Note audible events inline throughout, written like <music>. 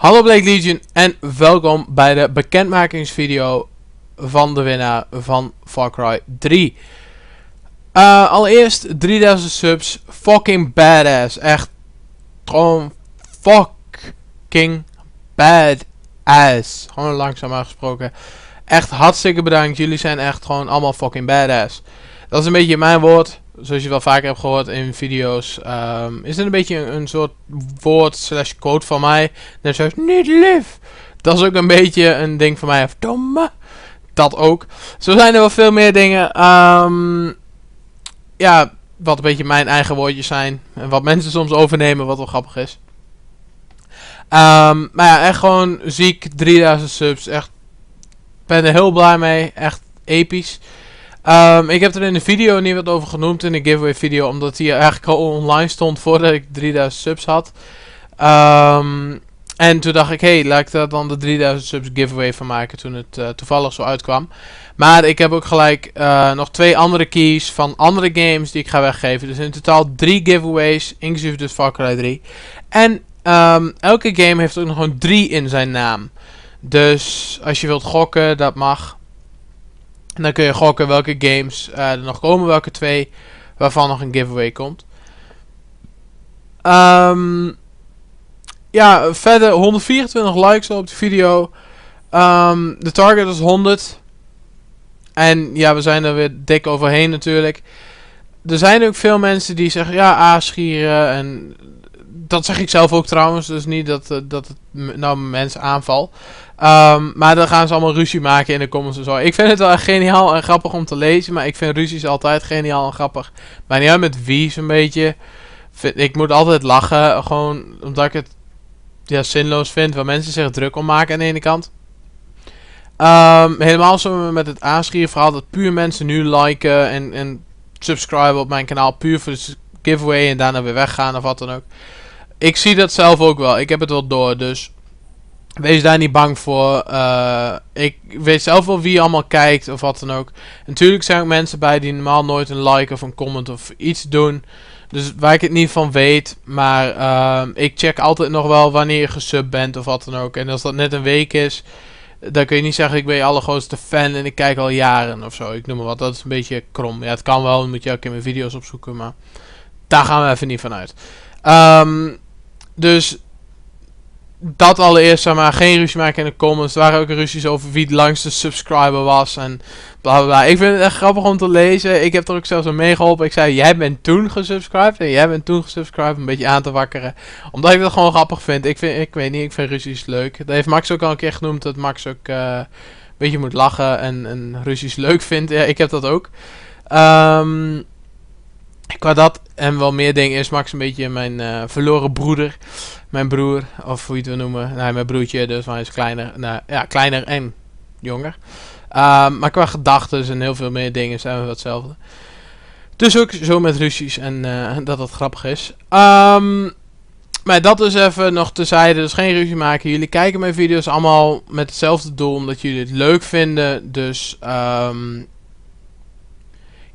Hallo Blake Legion en welkom bij de bekendmakingsvideo van de winnaar van Far Cry 3. Eh, allereerst 3000 subs, fucking badass, echt gewoon fucking badass, gewoon langzaam aangesproken. Echt hartstikke bedankt, jullie zijn echt gewoon allemaal fucking badass. Dat is een beetje mijn woord, zoals je wel vaker hebt gehoord in video's, ehm, is het een beetje een, soort woord slash quote van mij. Net zoals niet lief. Dat is ook een beetje een ding van mij. Of domme. Dat ook. Zo zijn er wel veel meer dingen. Ehm, ja, wat een beetje mijn eigen woordjes zijn. En wat mensen soms overnemen, wat wel grappig is. Ehm, maar ja, echt gewoon ziek. 3000 subs. Echt. Ben er heel blij mee. Echt episch. Ehm, ik heb er in de video niet wat over genoemd in de giveaway video, omdat die eigenlijk al online stond voordat ik 3000 subs had. Ehm, en toen dacht ik, hé, hey, laat ik daar dan de 3000 subs giveaway van maken toen het eh, toevallig zo uitkwam. Maar ik heb ook gelijk eh, nog twee andere keys van andere games die ik ga weggeven. Dus in totaal drie giveaways, inclusief dus Far Cry 3. En ehm, elke game heeft ook nog een 3 in zijn naam. Dus als je wilt gokken, dat mag. En dan kun je gokken welke games eh, er nog komen, welke twee, waarvan nog een giveaway komt. Ehm, ja, verder 124 likes op de video. Ehm, de target is 100. En ja, we zijn er weer dik overheen natuurlijk. Er zijn ook veel mensen die zeggen, ja, aasgieren. En dat zeg ik zelf ook trouwens. Dus niet dat, eh, dat het nou mensen aanval. Ehm, maar dan gaan ze allemaal ruzie maken in de comments en zo. Ik vind het wel geniaal en grappig om te lezen. Maar ik vind ruzies altijd geniaal en grappig. Maar niet uit met wie zo'n beetje. Ik moet altijd lachen. Gewoon omdat ik het ja, zinloos vind. Waar mensen zich druk om maken aan de ene kant. Um, helemaal zo met het aanschieren verhaal. Dat puur mensen nu liken en, en subscriben op mijn kanaal. Puur voor de giveaway en daarna weer weggaan of wat dan ook. Ik zie dat zelf ook wel. Ik heb het wel door. Dus Wees daar niet bang voor. Eh, ik weet zelf wel wie allemaal kijkt of wat dan ook. Natuurlijk zijn er mensen bij die normaal nooit een like of een comment of iets doen. Dus waar ik het niet van weet. Maar eh, ik check altijd nog wel wanneer je gesub bent of wat dan ook. En als dat net een week is, dan kun je niet zeggen ik ben je allergrootste fan en ik kijk al jaren of zo. Ik noem maar wat. Dat is een beetje krom. Ja, het kan wel. Dan moet je ook in mijn video's opzoeken. Maar daar gaan we even niet van uit. Ehm, dus dat allereerst, zeg maar, geen ruzie maken in de comments. Er waren ook ruzies over wie de langste subscriber was en bla bla bla. Ik vind het echt grappig om te lezen. Ik heb er ook zelfs mee meegeholpen. Ik zei, jij bent toen gesubscribed en jij bent toen gesubscribed. Een beetje aan te wakkeren. Omdat ik dat gewoon grappig vind. Ik, vind, ik weet niet, ik vind ruzies leuk. Dat heeft Max ook al een keer genoemd, dat Max ook eh, een beetje moet lachen en, en ruzies leuk vindt. Ja, ik heb dat ook. Ehm qua dat en wel meer dingen is Max een beetje mijn eh, verloren broeder. Mijn broer, of hoe je het wil noemen. Nee, mijn broertje, dus hij is kleiner. Nou, ja, kleiner en jonger. Ehm, maar qua gedachten en heel veel meer dingen zijn we hetzelfde. Dus ook zo met ruzies en eh, dat dat grappig is. Ehm, maar dat is dus even nog tezijde. Dus geen ruzie maken. Jullie kijken mijn video's allemaal met hetzelfde doel. Omdat jullie het leuk vinden. Dus um,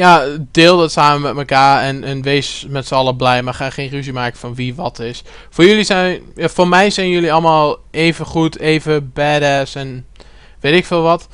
ja, deel dat samen met elkaar en, en wees met z'n allen blij, maar ga geen ruzie maken van wie wat is. Voor jullie zijn, voor mij zijn jullie allemaal even goed, even badass en weet ik veel wat,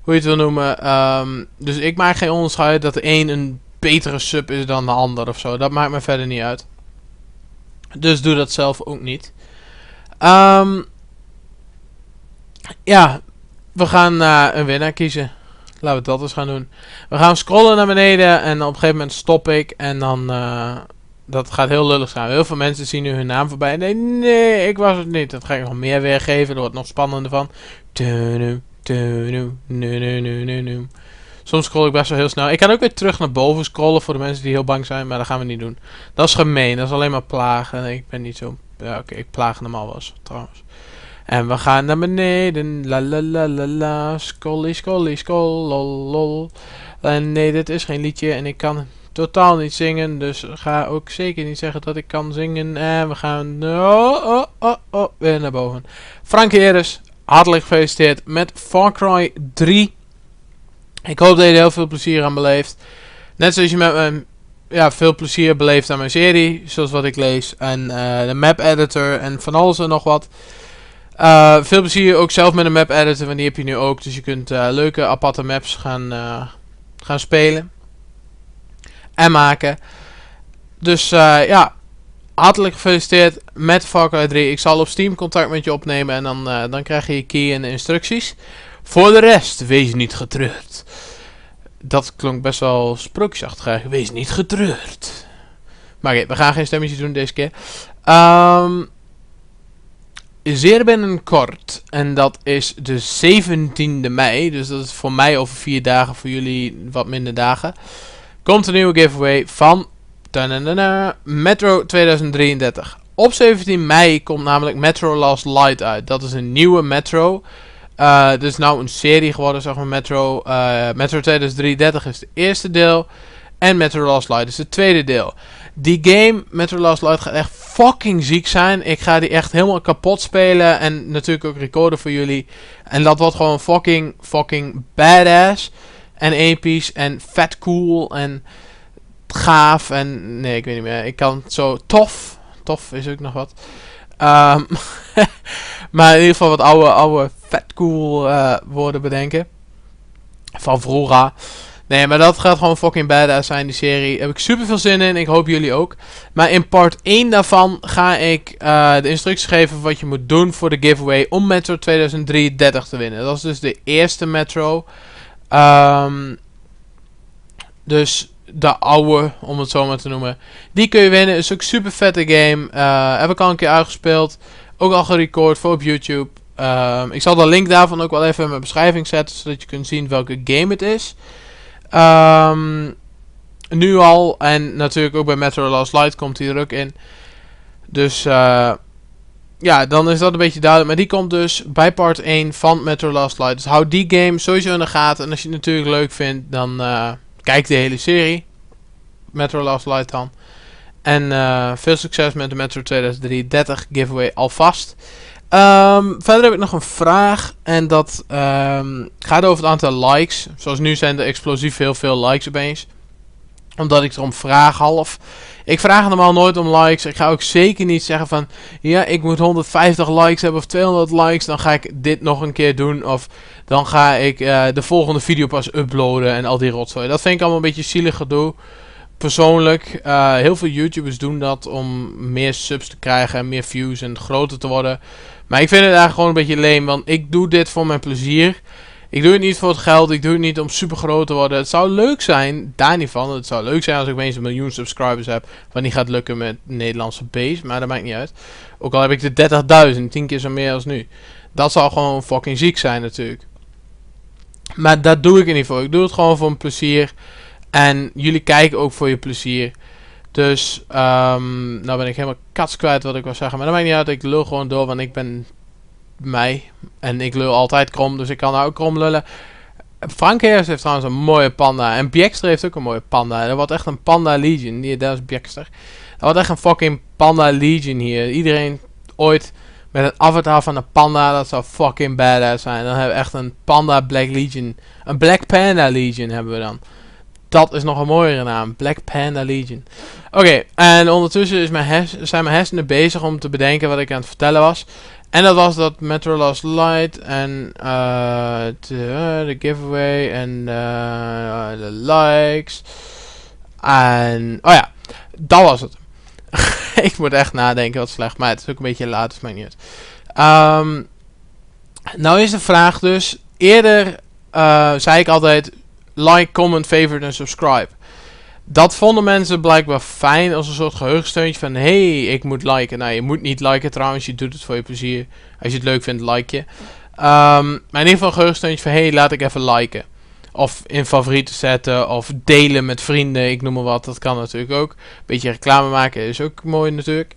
hoe je het wil noemen. Ehm, dus ik maak geen onderscheid dat de een een betere sub is dan de ander of zo. Dat maakt me verder niet uit. Dus doe dat zelf ook niet. Ehm, ja, we gaan eh, een winnaar kiezen. Laten we dat eens gaan doen. We gaan scrollen naar beneden en op een gegeven moment stop ik. En dan... Uh, dat gaat heel lullig zijn. Heel veel mensen zien nu hun naam voorbij. Nee, nee, ik was het niet. Dat ga ik nog meer weergeven. Er wordt nog spannender van. Soms scroll ik best wel heel snel. Ik kan ook weer terug naar boven scrollen voor de mensen die heel bang zijn. Maar dat gaan we niet doen. Dat is gemeen. Dat is alleen maar plagen. Ik ben niet zo... Ja, oké. ik plaag normaal wel eens, trouwens. En we gaan naar beneden. La la la la la. Skolly, skolly, skol, lol, lol. En nee, dit is geen liedje en ik kan totaal niet zingen. Dus ga ook zeker niet zeggen dat ik kan zingen. En we gaan oh, oh, oh, oh, weer naar boven. Frank Heres, hartelijk gefeliciteerd met Far Cry 3. Ik hoop dat je er heel veel plezier aan beleeft. Net zoals je met mijn, ja, veel plezier beleeft aan mijn serie. Zoals wat ik lees. En eh, de map editor en van alles en nog wat. Eh, veel plezier ook zelf met een map editen, want die heb je nu ook. Dus je kunt eh, leuke aparte maps gaan, eh, gaan spelen. En maken. Dus ja, hartelijk gefeliciteerd met Far Cry 3. Ik zal op Steam contact met je opnemen en dan, dan krijg je je key en instructies. Voor de rest, wees niet getreurd. Dat klonk best wel sprookjesachtig. Wees niet getreurd. Maar oké, we gaan geen stemmetje doen deze keer. Ehm zeer binnenkort, en dat is de 17e mei, dus dat is voor mij over vier dagen, voor jullie wat minder dagen, komt een nieuwe giveaway van Metro 2033. Op 17 mei komt namelijk Metro Last Light uit. Dat is een nieuwe Metro. Uh, is nou een serie geworden, zeg maar, Metro. Eh, Metro 2033 is het eerste deel. En Metro Last Light is het tweede deel die game Metro Last Light gaat echt fucking ziek zijn. Ik ga die echt helemaal kapot spelen. En natuurlijk ook recorden voor jullie. En dat wordt gewoon fucking, fucking badass. En episch. En vet cool. En gaaf. En nee, ik weet niet meer. Ik kan het zo tof. Tof is ook nog wat. Ehm, <laughs> maar in ieder geval wat oude, oude vet cool eh, woorden bedenken. Van vroeger. Nee, maar dat gaat gewoon fucking badass zijn, die serie. heb ik super veel zin in. Ik hoop jullie ook. Maar in part 1 daarvan ga ik eh, de instructies geven wat je moet doen voor de giveaway om Metro 2033 te winnen. Dat is dus de eerste Metro. Ehm, dus de oude, om het zo maar te noemen. Die kun je winnen. Is ook een super vette game. Eh, heb ik al een keer uitgespeeld. Ook al gerecord voor op YouTube. Ehm, ik zal de link daarvan ook wel even in mijn beschrijving zetten, zodat je kunt zien welke game het is. Um, nu al. En natuurlijk ook bij Metro Last Light komt die ook in. Dus uh, ja, dan is dat een beetje duidelijk. Maar die komt dus bij part 1 van Metro Last Light. Dus hou die game sowieso in de gaten. En als je het natuurlijk leuk vindt, dan eh, kijk de hele serie. Metro Last Light dan. En eh, veel succes met de Metro 2033 giveaway alvast. Ehm, verder heb ik nog een vraag. En dat ehm, gaat over het aantal likes. Zoals nu zijn er explosief heel veel likes opeens. Omdat ik erom vraag half. Ik vraag normaal nooit om likes. Ik ga ook zeker niet zeggen van... Ja, ik moet 150 likes hebben of 200 likes. Dan ga ik dit nog een keer doen. Of dan ga ik eh, de volgende video pas uploaden en al die rotzooi. Dat vind ik allemaal een beetje zielig gedoe persoonlijk, eh, heel veel YouTubers doen dat om meer subs te krijgen en meer views en groter te worden. Maar ik vind het eigenlijk gewoon een beetje leem. Want ik doe dit voor mijn plezier. Ik doe het niet voor het geld. Ik doe het niet om super groot te worden. Het zou leuk zijn, daar niet van. Het zou leuk zijn als ik opeens een miljoen subscribers heb. Want die gaat lukken met Nederlandse base. Maar dat maakt niet uit. Ook al heb ik de 30.000. 10 keer zo meer als nu. Dat zou gewoon fucking ziek zijn natuurlijk. Maar dat doe ik er niet voor. Ik doe het gewoon voor mijn plezier. En jullie kijken ook voor je plezier. Dus, um, nou ben ik helemaal kats kwijt wat ik wil zeggen. Maar dat maakt niet uit, ik lul gewoon door, want ik ben mij. En ik lul altijd krom, dus ik kan nou ook krom lullen. Frank Heers heeft trouwens een mooie panda. En Bjekster heeft ook een mooie panda. Er wordt echt een panda legion. Die, dat is Bjekster. Er wordt echt een fucking panda legion hier. Iedereen ooit met een avatar van een panda. Dat zou fucking badass zijn. Dan hebben we echt een panda black legion. Een black panda legion hebben we dan. Dat is nog een mooiere naam. Black Panda Legion. Oké, en ondertussen is mijn zijn mijn hersenen bezig om te bedenken wat ik aan het vertellen was. En dat was dat Metro Last Light en eh, eh, de giveaway en eh, de likes. En, oh ja, dat was het. <laughs> ik moet echt nadenken wat slecht, maar het is ook een beetje laat, dus mij niet ehm, nou is de vraag dus, eerder zei ik altijd, like, comment, favorite en subscribe. Dat vonden mensen blijkbaar fijn als een soort geheugensteuntje van... hey, ik moet liken. Nou, je moet niet liken trouwens, je doet het voor je plezier. Als je het leuk vindt, like je. Um, maar in ieder geval een geheugensteuntje van... hey, laat ik even liken. Of in favorieten zetten, of delen met vrienden, ik noem maar wat. Dat kan natuurlijk ook. Een beetje reclame maken is ook mooi natuurlijk.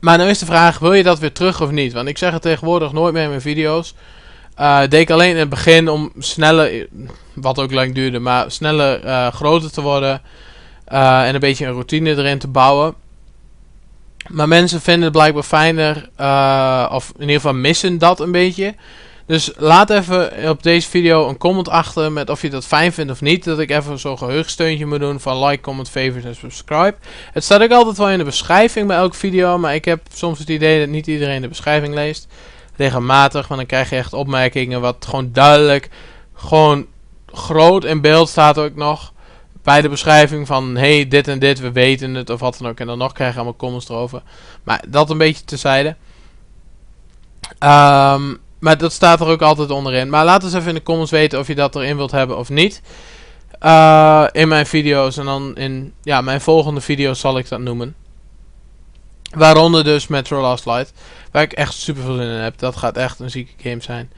Maar nou is de vraag, wil je dat weer terug of niet? Want ik zeg het tegenwoordig nooit meer in mijn video's... Uh, deed ik alleen in het begin om sneller, wat ook lang duurde, maar sneller eh, groter te worden. Eh, en een beetje een routine erin te bouwen. Maar mensen vinden het blijkbaar fijner, of in ieder geval missen dat een beetje. Dus laat even op deze video een comment achter met of je dat fijn vindt of niet. Dat ik even zo'n geheugensteuntje moet doen van like, comment, favorite en subscribe. Het staat ook altijd wel in de beschrijving bij elke video, maar ik heb soms het idee dat niet iedereen de beschrijving leest regelmatig. Want dan krijg je echt opmerkingen wat gewoon duidelijk, gewoon groot in beeld staat ook nog. Bij de beschrijving van, hey, dit en dit, we weten het of wat dan ook. En dan nog krijg je allemaal comments erover. Maar dat een beetje tezijde. Ehm, maar dat staat er ook altijd onderin. Maar laat eens even in de comments weten of je dat erin wilt hebben of niet. Eh, in mijn video's. En dan in ja, mijn volgende video zal ik dat noemen. Waaronder dus Metro Last Light. Waar ik echt super veel zin in heb. Dat gaat echt een zieke game zijn.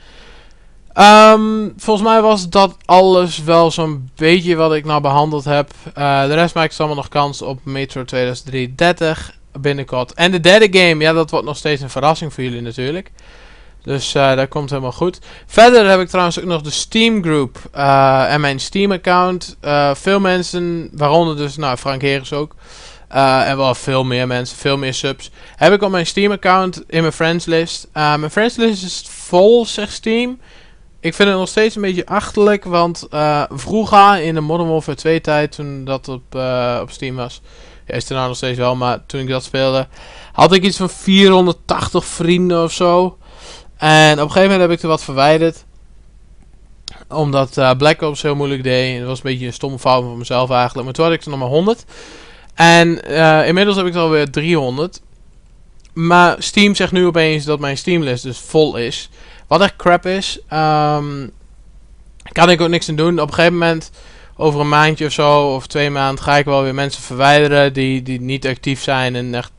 Ehm, volgens mij was dat alles wel zo'n beetje wat ik nou behandeld heb. Eh, de rest maakt allemaal nog kans op Metro 2033 binnenkort. En de derde game, ja, dat wordt nog steeds een verrassing voor jullie natuurlijk. Dus uh, dat komt helemaal goed. Verder heb ik trouwens ook nog de Steam Group eh, en mijn Steam account. veel mensen, waaronder dus nou, Frank Heres ook. Eh, en wel veel meer mensen, veel meer subs. Heb ik op mijn Steam-account in mijn friends list. Eh, mijn friends list is vol, zegt Steam. Ik vind het nog steeds een beetje achterlijk, want eh, vroeger in de Modern Warfare 2 tijd, toen dat op, op Steam was, is er nou nog steeds wel, maar toen ik dat speelde, had ik iets van 480 vrienden of zo. En op een gegeven moment heb ik er wat verwijderd. Omdat Black Ops heel moeilijk deed. Het was een beetje een stomme fout van mezelf eigenlijk. Maar toen had ik er nog maar 100. En eh, inmiddels heb ik er alweer 300. Maar Steam zegt nu opeens dat mijn Steamlist dus vol is. Wat echt crap is. Ehm, kan ik ook niks aan doen. Op een gegeven moment, over een maandje of zo, of twee maanden, ga ik wel weer mensen verwijderen die, die niet actief zijn en echt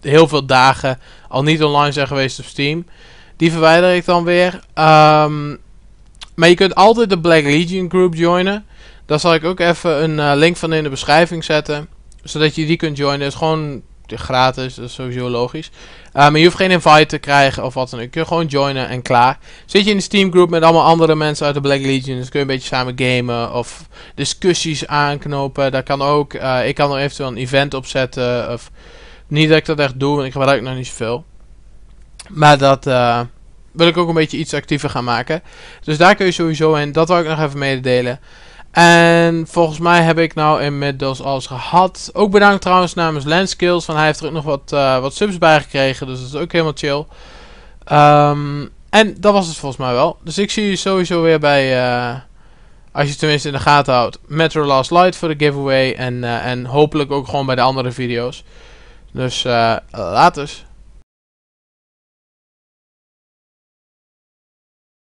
heel veel dagen al niet online zijn geweest op Steam. Die verwijder ik dan weer. Ehm, maar je kunt altijd de Black Legion Group joinen. Daar zal ik ook even een eh, link van in de beschrijving zetten zodat je die kunt joinen. Dat is gewoon gratis, dat is sowieso logisch. Eh, maar je hoeft geen invite te krijgen of wat dan ook. Je kunt gewoon joinen en klaar. Zit je in de Steam group met allemaal andere mensen uit de Black Legion, dus kun je een beetje samen gamen of discussies aanknopen. Dat kan ook. Eh, ik kan er eventueel een event op zetten. Of, niet dat ik dat echt doe, want ik gebruik nog niet zoveel. Maar dat eh, wil ik ook een beetje iets actiever gaan maken. Dus daar kun je sowieso in. Dat wil ik nog even mededelen. En volgens mij heb ik nou inmiddels alles gehad. Ook bedankt trouwens namens Landskills. Want hij heeft er ook nog wat, eh, wat subs bij gekregen. Dus dat is ook helemaal chill. Ehm, en dat was het volgens mij wel. Dus ik zie je sowieso weer bij... Eh, als je het tenminste in de gaten houdt. Metro Last Light voor de giveaway. En, eh, en hopelijk ook gewoon bij de andere video's. Dus later.